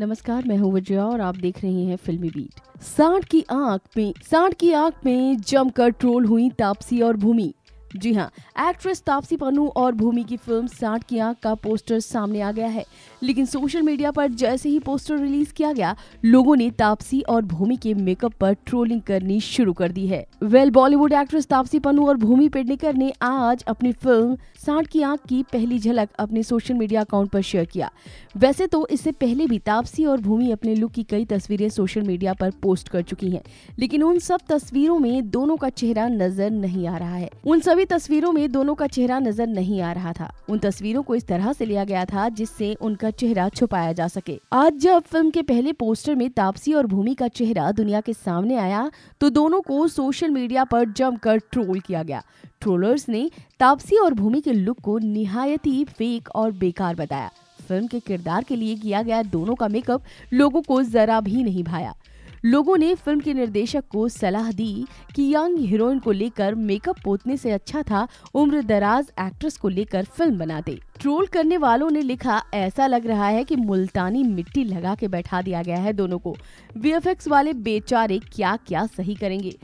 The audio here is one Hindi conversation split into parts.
नमस्कार मैं हूं विजय और आप देख रहे हैं फिल्मी बीट सांड की आंख में सांड की आंख में जमकर ट्रोल हुई तापसी और भूमि जी हाँ एक्ट्रेस तापसी पन्नू और भूमि की फिल्म साठ की आंख का पोस्टर सामने आ गया है लेकिन सोशल मीडिया पर जैसे ही पोस्टर रिलीज किया गया लोगों ने तापसी और भूमि के मेकअप पर ट्रोलिंग करनी शुरू कर दी है well Bollywood actress Taapsee Pannu और भूमि पेडनेकर ने आज अपनी फिल्म साठ की आंख की पहली झलक अपने सोशल मीडिया अकाउंट पर शेयर किया वैसे तो इससे पहले भी तापसी और भूमि अपने लुक की कई तस्वीरें सोशल मीडिया पर पोस्ट कर चुकी है लेकिन उन सब तस्वीरों में दोनों का चेहरा नजर नहीं आ रहा है उन सब सभी तस्वीरों में दोनों का चेहरा नजर नहीं आ रहा था उन तस्वीरों को इस तरह से लिया गया था जिससे उनका चेहरा छुपाया जा सके आज जब फिल्म के पहले पोस्टर में तापसी और भूमि का चेहरा दुनिया के सामने आया तो दोनों को सोशल मीडिया पर जमकर ट्रोल किया गया ट्रोलर्स ने तापसी और भूमि के लुक को निहायत ही फेक और बेकार बताया फिल्म के किरदार के लिए किया गया दोनों का मेकअप लोगों को जरा भी नहीं भाया लोगों ने फिल्म के निर्देशक को सलाह दी कि यंग हीरोइन को लेकर मेकअप पोतने से अच्छा था उम्र दराज एक्ट्रेस को लेकर फिल्म बना दे ट्रोल करने वालों ने लिखा ऐसा लग रहा है कि मुल्तानी मिट्टी लगा के बैठा दिया गया है दोनों को वीएफएक्स वाले बेचारे क्या क्या सही करेंगे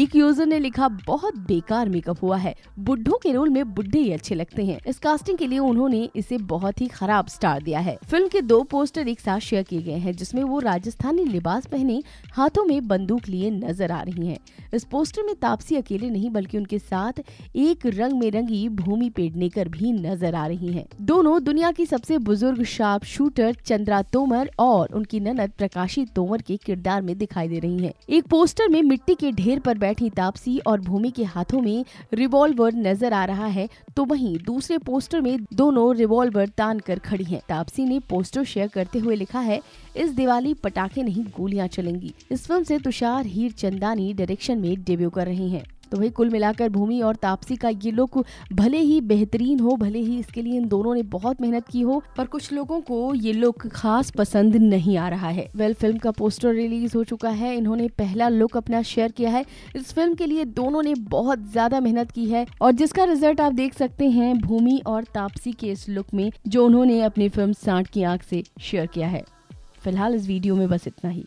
एक यूजर ने लिखा बहुत बेकार मेकअप हुआ है बुढ़ों के रोल में बुढ़े ही अच्छे लगते हैं इस कास्टिंग के लिए उन्होंने इसे बहुत ही खराब स्टार दिया है फिल्म के दो पोस्टर एक साथ शेयर किए गए हैं जिसमे वो राजस्थानी लिबास पहने हाथों में बंदूक लिए नजर आ रही है इस पोस्टर में तापसी अकेले नहीं बल्कि उनके साथ एक रंग में रंगी भूमि पेडनेकर भी नजर आ रही है हैं दोनों दुनिया की सबसे बुजुर्ग शार्प शूटर चंद्रा तोमर और उनकी ननद प्रकाशी तोमर के किरदार में दिखाई दे रही हैं। एक पोस्टर में मिट्टी के ढेर पर बैठी तापसी और भूमि के हाथों में रिवॉल्वर नजर आ रहा है तो वहीं दूसरे पोस्टर में दोनों रिवॉल्वर तान कर खड़ी है तापसी ने पोस्टर शेयर करते हुए लिखा है इस दिवाली पटाखे नहीं गोलियां चलेंगी इस फिल्म से तुषार हीर चंदानी डायरेक्शन में डेब्यू कर रहे हैं तो वही कुल मिलाकर भूमि और तापसी का ये लुक भले ही बेहतरीन हो भले ही इसके लिए इन दोनों ने बहुत मेहनत की हो पर कुछ लोगों को ये लुक खास पसंद नहीं आ रहा है वेल फिल्म का पोस्टर रिलीज हो चुका है इन्होंने पहला लुक अपना शेयर किया है इस फिल्म के लिए दोनों ने बहुत ज्यादा मेहनत की है और जिसका रिजल्ट आप देख सकते हैं भूमि और तापसी के इस लुक में जो उन्होंने अपनी फिल्म साठ की आंख से शेयर किया है फिलहाल इस वीडियो में बस इतना ही